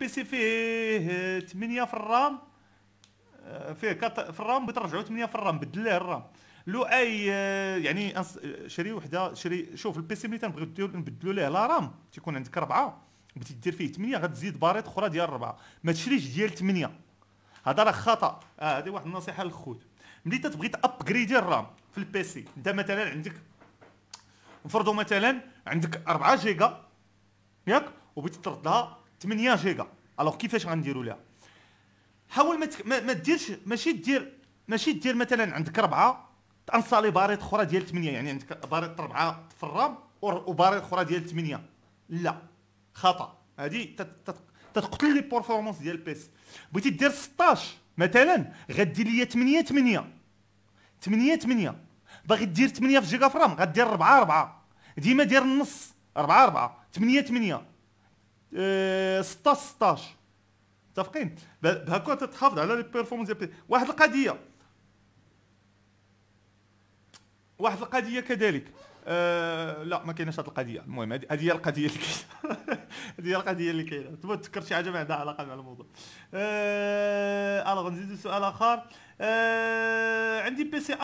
بي سي فيه 8 في الرام آه، فيه كات في الرام بترجعوا 8 في الرام بدل ليه الرام لو اي آه، يعني شري وحده شري شوف البي سي ملي تنبغيو نبدلوا ليه لا رام تيكون عندك اربعه بغيتي دير فيه 8 غتزيد باريط اخرى ديال اربعه ما تشريش ديال 8 هذا راه خطا آه واحد النصيحه للخوت ملي تتبغي تابغريدي الرام في البي سي انت مثلا عندك نفرضوا مثلا عندك 4 جيجا ياك وبغيتي تردها 8 جيجا الوغ كيفاش غنديروا لها حاول ما, تك... ما, ديرش ماشي دير ماشي دير مثلا عندك ربعه تانصالي باريط اخرى ديال 8 يعني عندك باريط ربعه في الرام وباريط اخرى ديال 8 لا خطا هذه تتقتل لي بورفورمانس ديال البيس بغيتي دير 16 مثلا غدير لي 8 8 8 8 باغي دير 8 في جيجا فرام غدير 4 4 ديما دير النص 4 4 8 8 16 إيه، 16 متفقين بهكا تتحافظ على لي بيرفورمانس واحد القضيه واحد القضيه كذلك أه لا ما كايناش هذه القضيه المهم هذه هي القضيه اللي كاينه هذه هي القضيه اللي كاينه تبغى تذكر شي حاجه ما عندها علاقه مع الموضوع أه الوغ نزيدو سؤال اخر أه عندي بي سي